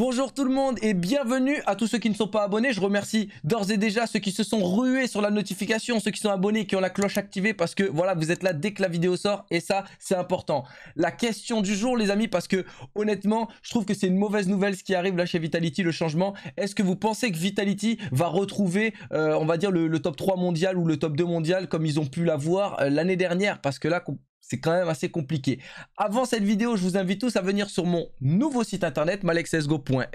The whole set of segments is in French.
Bonjour tout le monde et bienvenue à tous ceux qui ne sont pas abonnés. Je remercie d'ores et déjà ceux qui se sont rués sur la notification, ceux qui sont abonnés, qui ont la cloche activée parce que voilà, vous êtes là dès que la vidéo sort et ça, c'est important. La question du jour les amis parce que honnêtement, je trouve que c'est une mauvaise nouvelle ce qui arrive là chez Vitality, le changement. Est-ce que vous pensez que Vitality va retrouver, euh, on va dire, le, top 3 mondial ou le top 2 mondial comme ils ont pu l'avoir euh, l'année dernière Parce que là, c'est quand même assez compliqué. Avant cette vidéo, je vous invite tous à venir sur mon nouveau site internet, malexsgo.fr.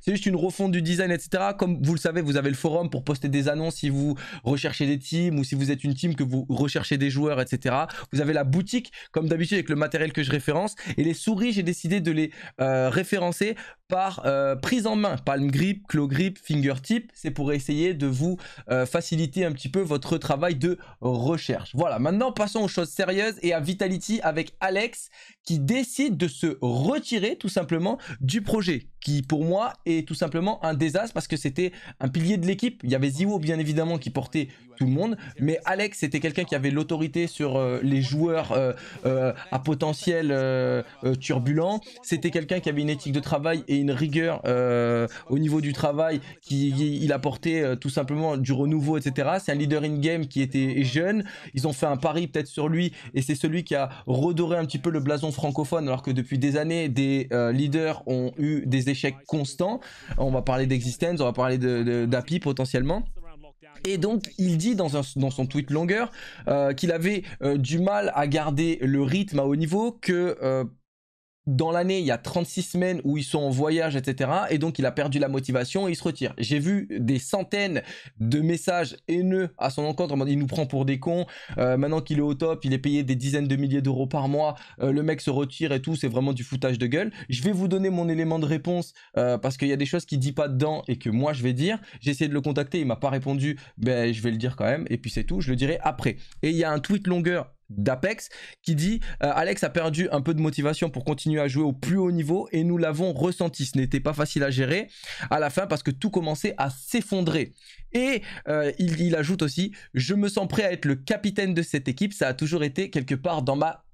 C'est juste une refonte du design, etc. Comme vous le savez, vous avez le forum pour poster des annonces si vous recherchez des teams ou si vous êtes une team que vous recherchez des joueurs, etc. Vous avez la boutique, comme d'habitude, avec le matériel que je référence. Et les souris, j'ai décidé de les euh, référencer par euh, prise en main, palm grip, claw grip, fingertip. C'est pour essayer de vous euh, faciliter un petit peu votre travail de recherche. Voilà, maintenant passons aux choses sérieuses et à Vitality avec Alex qui décide de se retirer tout simplement du projet, qui pour moi est tout simplement un désastre parce que c'était un pilier de l'équipe. Il y avait Ziwo bien évidemment qui portait tout le monde, mais Alex c'était quelqu'un qui avait l'autorité sur euh, les joueurs euh, euh, à potentiel turbulent. C'était quelqu'un qui avait une éthique de travail et une rigueur au niveau du travail qui il apportait tout simplement du renouveau, etc. C'est un leader in game qui était jeune. Ils ont fait un pari peut-être sur lui et c'est ce celui qui a redoré un petit peu le blason francophone, alors que depuis des années, des euh, leaders ont eu des échecs constants. On va parler d'Existence, on va parler d'API potentiellement. Et donc, il dit dans, son tweet longueur euh, qu'il avait euh, du mal à garder le rythme à haut niveau, que dans l'année, il y a 36 semaines où ils sont en voyage, etc. Et donc, il a perdu la motivation et il se retire. J'ai vu des centaines de messages haineux à son encontre. Il nous prend pour des cons. Euh, maintenant qu'il est au top, il est payé des dizaines de milliers d'euros par mois. Euh, le mec se retire et tout. C'est vraiment du foutage de gueule. Je vais vous donner mon élément de réponse euh, parce qu'il y a des choses qu'il dit pas dedans et que moi, je vais dire. J'ai essayé de le contacter. Il m'a pas répondu. Ben, je vais le dire quand même. Et puis, c'est tout. Je le dirai après. Et il y a un tweet longueur d'Apex qui dit euh, Alex a perdu un peu de motivation pour continuer à jouer au plus haut niveau et nous l'avons ressenti. Ce n'était pas facile à gérer à la fin parce que tout commençait à s'effondrer. Et euh, il ajoute aussi Je me sens prêt à être le capitaine de cette équipe. Ça a toujours été quelque part dans ma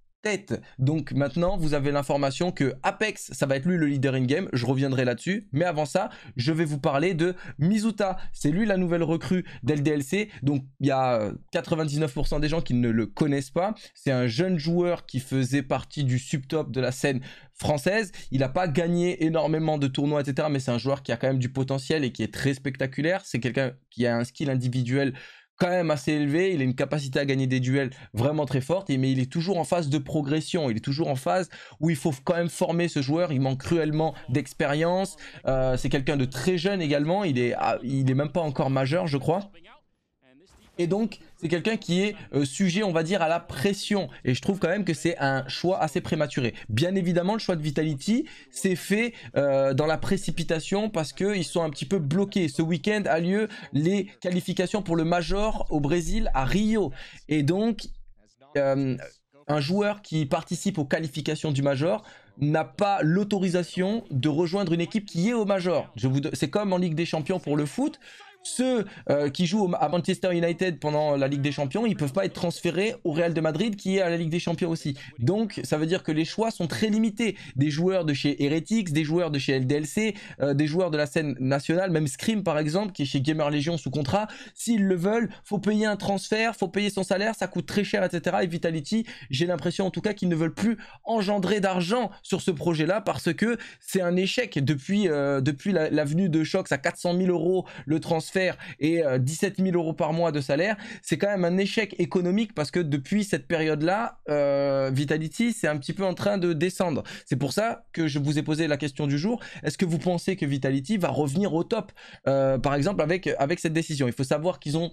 donc maintenant, vous avez l'information que Apex, ça va être lui le leader in-game. Je reviendrai là-dessus. Mais avant ça, je vais vous parler de Mizuta. C'est lui la nouvelle recrue d'LDLC. Donc il y a 99% euh, des gens qui ne le connaissent pas. C'est un jeune joueur qui faisait partie du subtop de la scène française. Il n'a pas gagné énormément de tournois, etc. Mais c'est un joueur qui a quand même du potentiel et qui est très spectaculaire. C'est quelqu'un qui a un skill individuel quand même assez élevé, il a une capacité à gagner des duels vraiment très forte, mais il est toujours en phase de progression, il est toujours en phase où il faut quand même former ce joueur, il manque cruellement d'expérience, euh, c'est quelqu'un de très jeune également, il est, il est même pas encore majeur je crois. Et donc c'est quelqu'un qui est euh, sujet, on va dire, à la pression. Et je trouve quand même que c'est un choix assez prématuré. Bien évidemment, le choix de Vitality s'est fait euh, dans la précipitation parce qu'ils sont un petit peu bloqués. Ce week-end a lieu les qualifications pour le Major au Brésil, à Rio. Et donc, euh, un joueur qui participe aux qualifications du Major n'a pas l'autorisation de rejoindre une équipe qui est au Major. C'est comme en Ligue des Champions pour le foot. Ceux euh, qui jouent à Manchester United pendant la Ligue des Champions, ils ne peuvent pas être transférés au Real de Madrid qui est à la Ligue des Champions aussi. Donc ça veut dire que les choix sont très limités. Des joueurs de chez Heretics, des joueurs de chez LDLC, euh, des joueurs de la scène nationale, même Scream par exemple, qui est chez Gamer Legion sous contrat. S'ils le veulent, faut payer un transfert, faut payer son salaire, ça coûte très cher, etc. Et Vitality, j'ai l'impression en tout cas qu'ils ne veulent plus engendrer d'argent sur ce projet-là parce que c'est un échec depuis, euh, depuis la, la venue de Shox à 400 000 euros le transfert et 17 euh, 000 euros par mois de salaire, c'est quand même un échec économique parce que depuis cette période-là, euh, Vitality, c'est un petit peu en train de descendre. C'est pour ça que je vous ai posé la question du jour. Est-ce que vous pensez que Vitality va revenir au top, euh, par exemple, avec, avec cette décision Il faut savoir qu'ils ont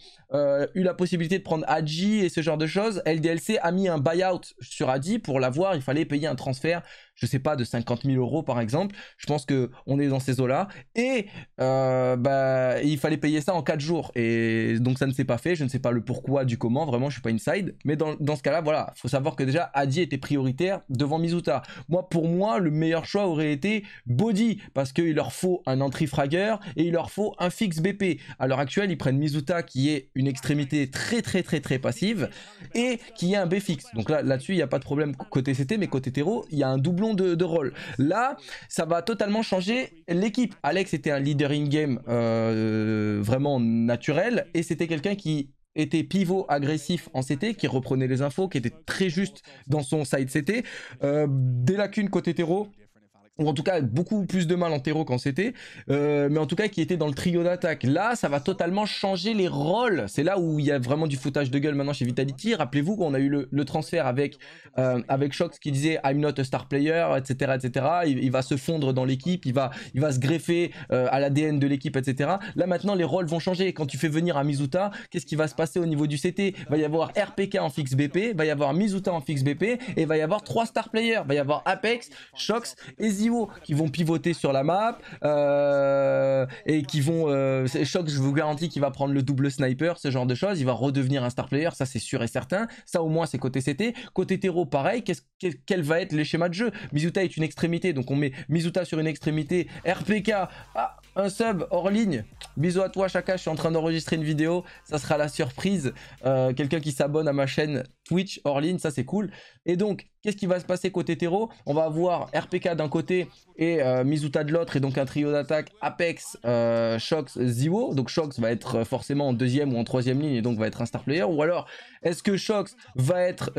eu la possibilité de prendre Adji et ce genre de choses. LDLC a mis un buyout sur Adji pour l'avoir. Il fallait payer un transfert je sais pas, de 50 000 euros par exemple. Je pense que on est dans ces eaux-là. Et bah, il fallait payer ça en 4 jours et donc ça ne s'est pas fait. Je ne sais pas le pourquoi du comment, vraiment, je suis pas inside. Mais dans, dans ce cas-là, voilà, faut savoir que déjà Adi était prioritaire devant Mizuta. Moi, pour moi, le meilleur choix aurait été Body parce qu'il leur faut un entry fragger et il leur faut un fixe BP. À l'heure actuelle, ils prennent Mizuta qui est une extrémité très très très très passive et qui est un B fixe. Donc là, là-dessus, il n'y a pas de problème côté CT, mais côté terreau, il y a un doublon de, de rôle. Là, ça va totalement changer l'équipe. Alex était un leader in game. Euh, vraiment naturel. Et c'était quelqu'un qui était pivot agressif en CT, qui reprenait les infos, qui était très juste dans son side CT. Euh, des lacunes côté terreau, ou en tout cas beaucoup plus de mal en terreau quand c'était, euh, mais en tout cas qui était dans le trio d'attaque. Là, ça va totalement changer les rôles. C'est là où il y a vraiment du foutage de gueule maintenant chez Vitality. Rappelez-vous qu'on a eu le, transfert avec, euh, avec Shox qui disait I'm not a star player, etc. etc. Il, va se fondre dans l'équipe, il va, il va se greffer euh, à l'ADN de l'équipe, etc. Là maintenant, les rôles vont changer. Quand tu fais venir à Mizuta, qu'est-ce qui va se passer au niveau du CT Va y avoir RPK en fixe BP, va y avoir Mizuta en fixe BP, et va y avoir trois star players. Va y avoir Apex, Shox, Easy qui vont pivoter sur la map euh, et qui vont. Euh, Choc, je vous garantis qu'il va prendre le double sniper, ce genre de choses. Il va redevenir un star player, ça c'est sûr et certain. Ça au moins c'est côté CT. Côté terreau, pareil. qu'est ce quel va être les schémas de jeu Mizuta est une extrémité, donc on met Mizuta sur une extrémité. RPK, ah, un sub hors ligne. Bisous à toi, Chaka. Je suis en train d'enregistrer une vidéo. Ça sera la surprise. Euh, quelqu'un qui s'abonne à ma chaîne Twitch hors ligne, ça c'est cool. Et donc, Qu'est-ce qui va se passer côté terreau On va avoir RPK d'un côté et euh, Mizuta de l'autre, et donc un trio d'attaque Apex, euh, Shox, Ziwo. Donc Shox va être euh, forcément en deuxième ou en troisième ligne et donc va être un star player. Ou alors, est-ce que Shox va être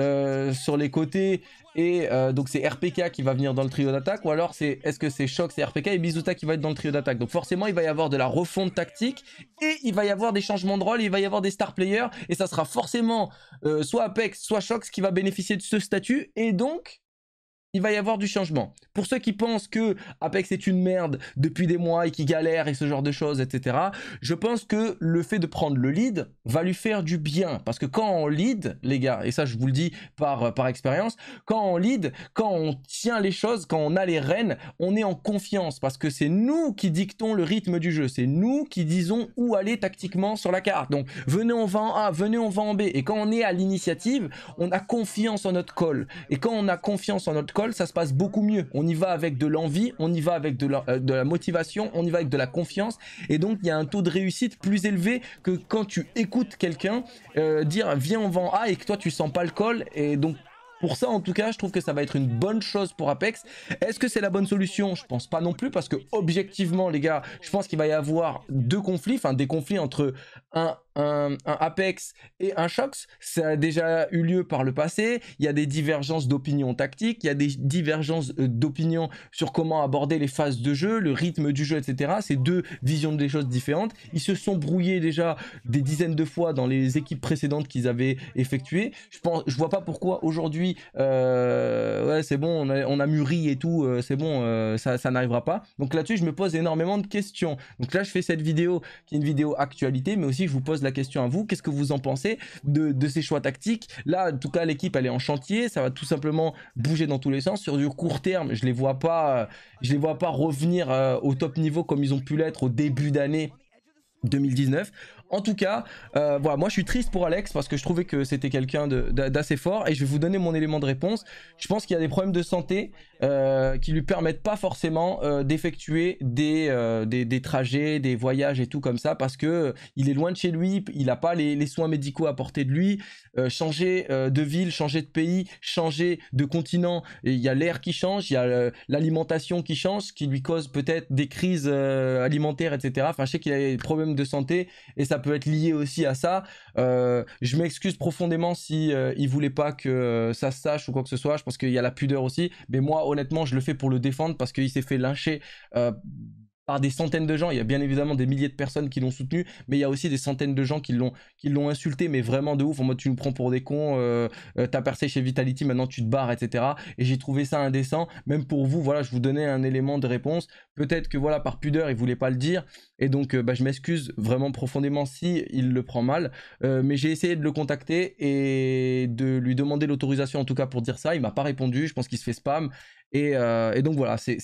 sur les côtés et donc c'est RPK qui va venir dans le trio d'attaque Ou alors, c'est est-ce que c'est Shox et RPK et Mizuta qui va être dans le trio d'attaque Donc forcément, il va y avoir de la refonte tactique et il va y avoir des changements de rôle, il va y avoir des star players et ça sera forcément soit Apex, soit Shox qui va bénéficier de ce statut et donc il va y avoir du changement. Pour ceux qui pensent que Apex est une merde depuis des mois et qui galère et ce genre de choses, etc., je pense que le fait de prendre le lead va lui faire du bien. Parce que quand on lead, les gars, et ça je vous le dis par, euh, par expérience, quand on lead, quand on tient les choses, quand on a les rênes, on est en confiance. Parce que c'est nous qui dictons le rythme du jeu. C'est nous qui disons où aller tactiquement sur la carte. Donc venez on va en A, venez on va en B. Et quand on est à l'initiative, on a confiance en notre call. Et quand on a confiance en notre call, ça se passe beaucoup mieux. On y va avec de l'envie, on y va avec euh, de la, motivation, on y va avec de la confiance. Et donc, il y a un taux de réussite plus élevé que quand tu écoutes quelqu'un euh, dire viens, on vend A et que toi, tu sens pas le col. Et donc, pour ça, en tout cas, je trouve que ça va être une bonne chose pour Apex. Est-ce que c'est la bonne solution Je pense pas non plus parce que objectivement, les gars, je pense qu'il va y avoir deux conflits, enfin des conflits entre un un, Apex et un Shox. Ça a déjà eu lieu par le passé. Il y a des divergences d'opinion tactique, il y a des divergences euh, d'opinion sur comment aborder les phases de jeu, le rythme du jeu, etc. C'est deux visions des choses différentes. Ils se sont brouillés déjà des dizaines de fois dans les équipes précédentes qu'ils avaient effectuées. Je pense, je vois pas pourquoi aujourd'hui, euh, ouais, c'est bon, on a, mûri et tout, euh, c'est bon, ça, ça n'arrivera pas. Donc là-dessus, je me pose énormément de questions. Donc là, je fais cette vidéo qui est une vidéo actualité, mais aussi je vous pose la question à vous. Qu'est-ce que vous en pensez de, ces choix tactiques Là, en tout cas, l'équipe, elle est en chantier. Ça va tout simplement bouger dans tous les sens. Sur du court terme, je les vois pas, je les vois pas revenir euh, au top niveau comme ils ont pu l'être au début d'année 2019. En tout cas, euh, voilà, moi je suis triste pour Alex parce que je trouvais que c'était quelqu'un d'assez fort et je vais vous donner mon élément de réponse. Je pense qu'il y a des problèmes de santé euh, qui lui permettent pas forcément euh, d'effectuer euh, des, des, trajets, des voyages et tout comme ça parce que il est loin de chez lui, il n'a pas les, soins médicaux à portée de lui. changer de ville, changer de pays, changer de continent, il y a l'air qui change, il y a l'alimentation qui change, qui lui cause peut-être des crises alimentaires, etc. Enfin, je sais qu'il a des problèmes de santé et ça peut peut être lié aussi à ça. Euh, je m'excuse profondément si euh, il voulait pas que euh, ça se sache ou quoi que ce soit. Je pense qu'il y a la pudeur aussi. Mais moi, honnêtement, je le fais pour le défendre parce qu'il s'est fait lyncher des centaines de gens. Il y a bien évidemment des milliers de personnes qui l'ont soutenu, mais il y a aussi des centaines de gens qui l'ont l'ont insulté, mais vraiment de ouf. En mode tu nous prends pour des cons, euh, euh, tu as percé chez Vitality, maintenant tu te barres, etc. Et j'ai trouvé ça indécent. Même pour vous, voilà, je vous donnais un élément de réponse. Peut-être que voilà, par pudeur, il voulait pas le dire. Et donc, euh, bah, je m'excuse vraiment profondément si il le prend mal. mais j'ai essayé de le contacter et de lui demander l'autorisation en tout cas pour dire ça. Il m'a pas répondu. Je pense qu'il se fait spam. Et, donc voilà, c'est,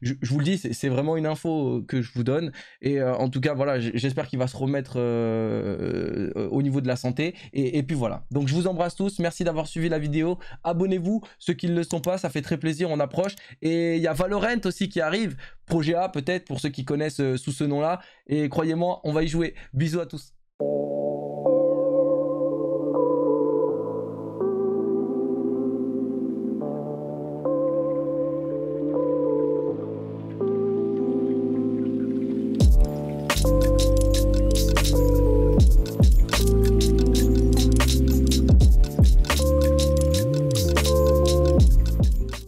je, vous le dis, c'est vraiment une info euh, que je vous donne. Et euh, en tout cas, voilà, j'espère qu'il va se remettre euh, au niveau de la santé. Et, et, puis voilà. Donc je vous embrasse tous. Merci d'avoir suivi la vidéo. Abonnez-vous. Ceux qui ne le sont pas, ça fait très plaisir. On approche. Et il y a Valorant aussi qui arrive. Projet A peut-être pour ceux qui connaissent sous ce nom-là. Et croyez-moi, on va y jouer. Bisous à tous.